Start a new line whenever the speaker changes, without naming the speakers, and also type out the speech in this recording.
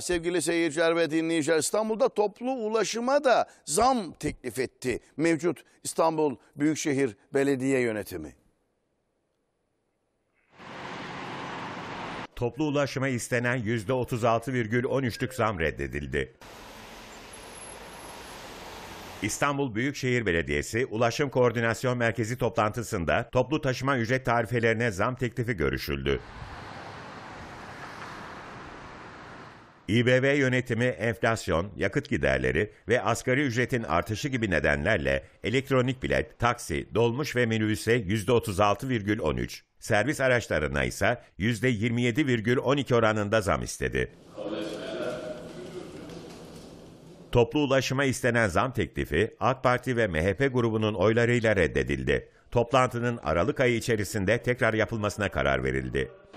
Sevgili seyirciler ve dinleyiciler İstanbul'da toplu ulaşıma da zam teklif etti mevcut İstanbul Büyükşehir Belediye Yönetimi.
Toplu ulaşıma istenen %36,13'lük zam reddedildi. İstanbul Büyükşehir Belediyesi Ulaşım Koordinasyon Merkezi toplantısında toplu taşıma ücret tarifelerine zam teklifi görüşüldü. İBB yönetimi enflasyon, yakıt giderleri ve asgari ücretin artışı gibi nedenlerle elektronik bilet, taksi, dolmuş ve minibüse %36,13, servis araçlarına ise %27,12 oranında zam istedi. Toplu ulaşıma istenen zam teklifi AK Parti ve MHP grubunun oylarıyla reddedildi. Toplantının Aralık ayı içerisinde tekrar yapılmasına karar verildi.